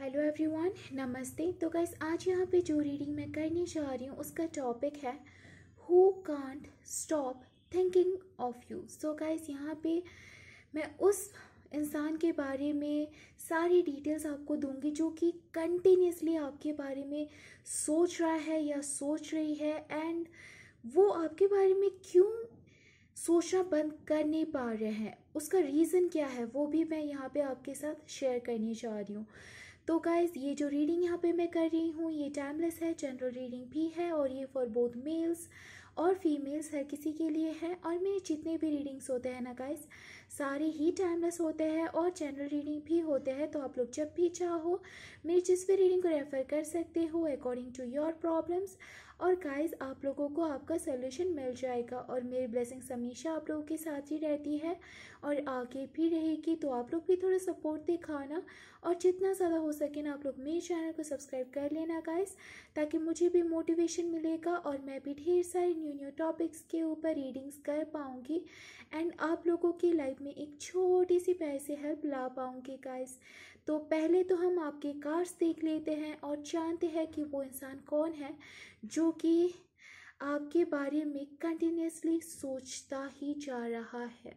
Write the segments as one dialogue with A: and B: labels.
A: hello everyone नमस्ते तो guys आज यहाँ पे जो रीडिंग मैं करने जा रही हूँ उसका टॉपिक है who can't stop thinking of you so guys यहाँ पे मैं उस इंसान के बारे में सारी डिटेल्स आपको दूंगी जो कि कंटिन्यूसली आपके बारे में सोच रहा है या सोच रही है एंड वो आपके बारे में क्यों सोचना बंद कर नहीं पा रहे हैं उसका रीज़न क्या है वो भी मैं यहाँ पे आपके साथ शेयर करने जा रही हूँ तो गाइज़ ये जो रीडिंग यहाँ पे मैं कर रही हूँ ये टाइमलेस है जनरल रीडिंग भी है और ये फॉर बोथ मेल्स और फीमेल्स हर किसी के लिए है और मेरे जितने भी रीडिंग्स होते हैं ना गाइज सारे ही टाइमलेस होते हैं और जनरल रीडिंग भी होते हैं तो आप लोग जब भी चाहो मेरी जिस भी रीडिंग को रेफ़र कर सकते हो अकॉर्डिंग टू योर प्रॉब्लम्स और गाइस आप लोगों को आपका सोल्यूशन मिल जाएगा और मेरी ब्लेसिंग हमेशा आप लोगों के साथ ही रहती है और आगे भी रहेगी तो आप लोग भी थोड़ा सपोर्ट दिखाना और जितना ज़्यादा हो सके ना आप लोग मेरे चैनल को सब्सक्राइब कर लेना गाइस ताकि मुझे भी मोटिवेशन मिलेगा और मैं भी ढेर सारे न्यू न्यू टॉपिक्स के ऊपर रीडिंग्स कर पाऊँगी एंड आप लोगों की लाइफ में एक छोटी सी पैसे हेल्प ला पाऊँगी गाइस तो पहले तो हम आपके कार्ड्स देख लेते हैं और जानते हैं कि वो इंसान कौन है जो कि आपके बारे में कंटिन्यूसली सोचता ही जा रहा है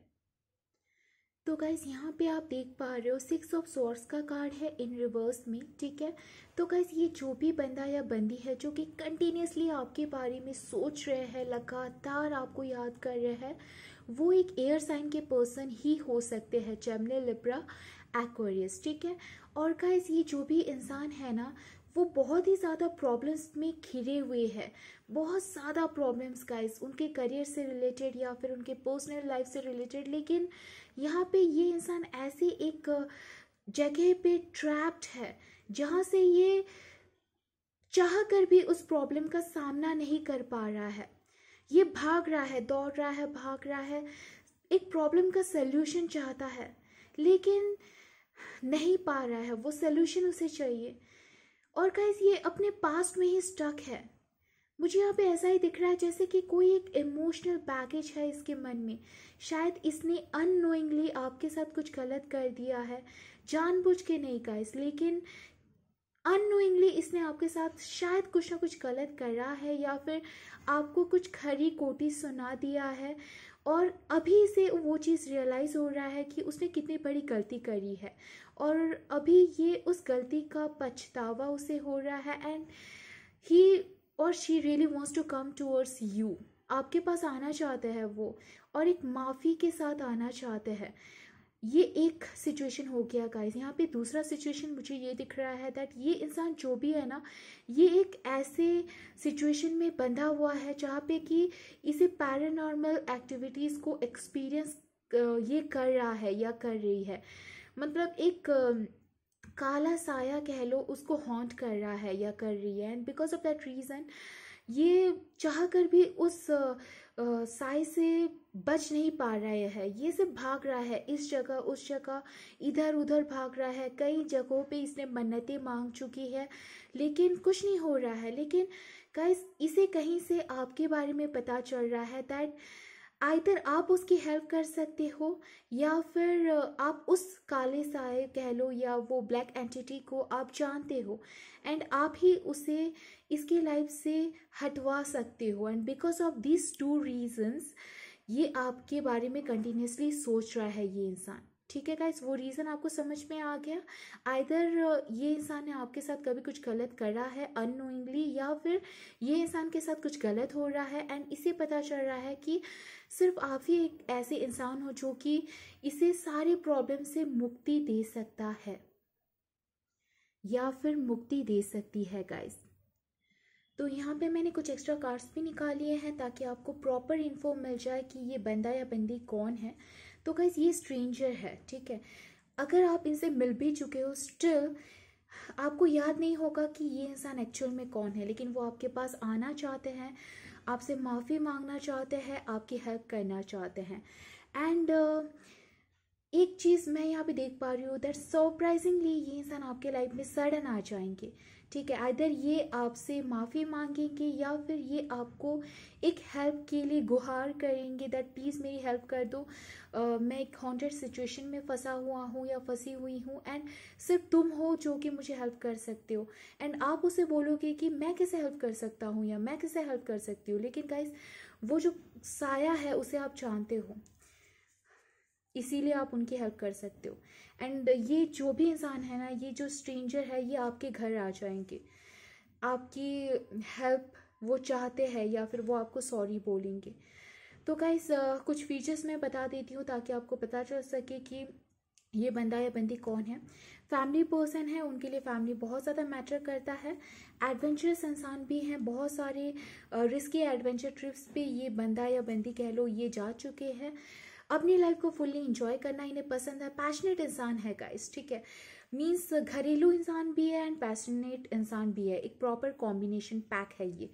A: तो गाइज यहाँ पे आप देख पा रहे हो सिक्स ऑफ सोर्स का कार्ड है इन रिवर्स में ठीक है तो गाइज ये जो भी बंदा या बंदी है जो कि कंटिन्यूसली आपके बारे में सोच रहे हैं लगातार आपको याद कर रहे हैं वो एक एयर साइन के पर्सन ही हो सकते हैं जेमने लिब्रा एक्वेरियस ठीक है और गाइज ये जो भी इंसान है ना वो बहुत ही ज़्यादा प्रॉब्लम्स में घिरे हुए हैं बहुत ज़्यादा प्रॉब्लम्स इस उनके करियर से रिलेटेड या फिर उनके पर्सनल लाइफ से रिलेटेड लेकिन यहाँ पे ये इंसान ऐसे एक जगह पे ट्रैप्ड है जहाँ से ये चाह कर भी उस प्रॉब्लम का सामना नहीं कर पा रहा है ये भाग रहा है दौड़ रहा है भाग रहा है एक प्रॉब्लम का सल्यूशन चाहता है लेकिन नहीं पा रहा है वो सोल्यूशन उसे चाहिए और गाइज ये अपने पास्ट में ही स्टक है मुझे यहाँ पे ऐसा ही दिख रहा है जैसे कि कोई एक इमोशनल बैगेज है इसके मन में शायद इसने अननोइंगली आपके साथ कुछ गलत कर दिया है जानबूझ के नहीं गाइस लेकिन अनोइंगली इसने आपके साथ शायद कुछ ना कुछ गलत करा है या फिर आपको कुछ खरी कोटी सुना दिया है और अभी से वो चीज़ रियलाइज़ हो रहा है कि उसने कितनी बड़ी गलती करी है और अभी ये उस गलती का पछतावा उसे हो रहा है एंड ही और she really wants to come towards you आपके पास आना चाहते हैं वो और एक माफ़ी के साथ आना चाहते हैं ये एक सिचुएशन हो गया गाइज यहाँ पे दूसरा सिचुएशन मुझे ये दिख रहा है दैट ये इंसान जो भी है ना ये एक ऐसे सिचुएशन में बंधा हुआ है जहाँ पे कि इसे पैरानॉर्मल एक्टिविटीज़ को एक्सपीरियंस ये कर रहा है या कर रही है मतलब एक काला साया कह लो उसको हॉन्ट कर रहा है या कर रही है and because of that reason ये चाह कर भी उस साई से बच नहीं पा रहे हैं ये सब भाग रहा है इस जगह उस जगह इधर उधर भाग रहा है कई जगहों पे इसने मन्नतें मांग चुकी है लेकिन कुछ नहीं हो रहा है लेकिन कई इसे कहीं से आपके बारे में पता चल रहा है दैट आइधर आप उसकी हेल्प कर सकते हो या फिर आप उस काले साय कह लो या वो ब्लैक एंटिटी को आप जानते हो एंड आप ही उसे इसके लाइफ से हटवा सकते हो and because of this two reasons ये आपके बारे में कंटिन्यूसली सोच रहा है ये इंसान ठीक है गाइज वो रीज़न आपको समझ में आ गया आइधर uh, ये इंसान ने आपके साथ कभी कुछ गलत करा है अनोइंगली या फिर ये इंसान के साथ कुछ गलत हो रहा है एंड इसे पता चल रहा है कि सिर्फ आप ही एक ऐसे इंसान हो जो कि इसे सारे प्रॉब्लम से मुक्ति दे सकता है या फिर मुक्ति दे सकती है गाइज तो यहाँ पे मैंने कुछ एक्स्ट्रा कार्ड्स भी निकाल लिए हैं ताकि आपको प्रॉपर इन्फो मिल जाए कि ये बंदा या बंदी कौन है तो गाइज ये स्ट्रेंजर है ठीक है अगर आप इनसे मिल भी चुके हो स्टिल आपको याद नहीं होगा कि ये इंसान एक्चुअल में कौन है लेकिन वो आपके पास आना चाहते हैं आपसे माफ़ी मांगना चाहते हैं आपकी हेल्प करना चाहते हैं एंड uh, एक चीज़ मैं यहाँ पे देख पा रही हूँ दैट सरप्राइजिंगली ये इंसान आपके लाइफ में सडन आ जाएंगे ठीक है आइधर ये आपसे माफ़ी मांगेंगे या फिर ये आपको एक हेल्प के लिए गुहार करेंगे दैट प्लीज़ मेरी हेल्प कर दो आ, मैं एक हॉन्टेड सिचुएशन में फंसा हुआ हूँ या फंसी हुई हूँ एंड सिर्फ तुम हो जो कि मुझे हेल्प कर सकते हो एंड आप उसे बोलोगे कि मैं कैसे हेल्प कर सकता हूँ या मैं कैसे हेल्प कर सकती हूँ लेकिन गाइज वो जो साया है उसे आप जानते हो इसीलिए आप उनकी हेल्प कर सकते हो एंड ये जो भी इंसान है ना ये जो स्ट्रेंजर है ये आपके घर आ जाएंगे आपकी हेल्प वो चाहते हैं या फिर वो आपको सॉरी बोलेंगे तो गाइस कुछ फीचर्स मैं बता देती हूँ ताकि आपको पता चल सके कि ये बंदा या बंदी कौन है फैमिली पर्सन है उनके लिए फैमिली बहुत ज़्यादा मैटर करता है एडवेंचरस इंसान भी हैं बहुत सारे रिस्की एडवेंचर ट्रिप्स पे ये बंदा या बंदी कह लो ये जा चुके हैं अपनी लाइफ को फुल्ली इंजॉय करना इन्हें पसंद है पैशनेट इंसान है गाइस ठीक है मीन्स घरेलू इंसान भी है एंड पैशनेट इंसान भी है एक प्रॉपर कॉम्बिनेशन पैक है ये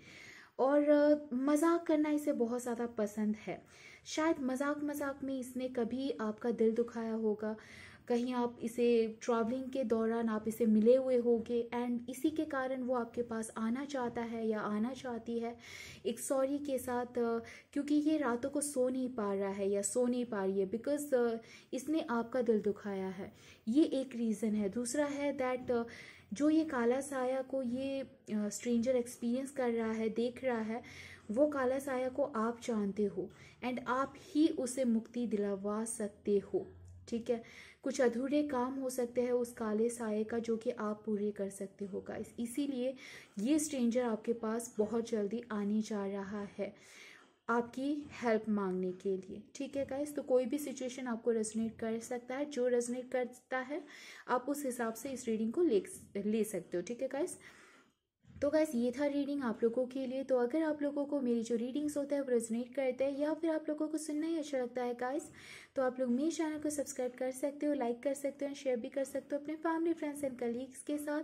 A: और uh, मजाक करना इसे बहुत ज़्यादा पसंद है शायद मजाक मजाक में इसने कभी आपका दिल दुखाया होगा कहीं आप इसे ट्रैवलिंग के दौरान आप इसे मिले हुए होंगे एंड इसी के कारण वो आपके पास आना चाहता है या आना चाहती है एक सॉरी के साथ क्योंकि ये रातों को सो नहीं पा रहा है या सो नहीं पा रही है बिकॉज इसने आपका दिल दुखाया है ये एक रीज़न है दूसरा है दैट जो ये काला साया को ये स्ट्रेंजर एक्सपीरियंस कर रहा है देख रहा है वो काला साया को आप जानते हो एंड आप ही उसे मुक्ति दिलावा सकते हो ठीक है कुछ अधूरे काम हो सकते हैं उस काले साय का जो कि आप पूरे कर सकते हो गाइस इसीलिए ये स्ट्रेंजर आपके पास बहुत जल्दी आने जा रहा है आपकी हेल्प मांगने के लिए ठीक है गाइस तो कोई भी सिचुएशन आपको रेजोनेट कर सकता है जो रेजोनेट करता है आप उस हिसाब से इस रीडिंग को ले ले सकते हो ठीक है गाइस तो गैस ये था रीडिंग आप लोगों के लिए तो अगर आप लोगों को मेरी जो रीडिंग्स होता है वो रेजनेट करते हैं या फिर आप लोगों को सुनना ही अच्छा लगता है गाइस तो आप लोग मेरे चैनल को सब्सक्राइब कर सकते हो लाइक कर सकते हो शेयर भी कर सकते हो अपने फैमिली फ्रेंड्स एंड कलीग्स के साथ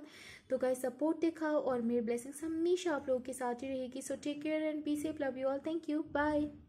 A: तो गाइस सपोर्ट दिखाओ और मेरी ब्लेसिंग्स हमेशा आप लोगों के साथ ही रहेगी so take care and be safe love you all thank you bye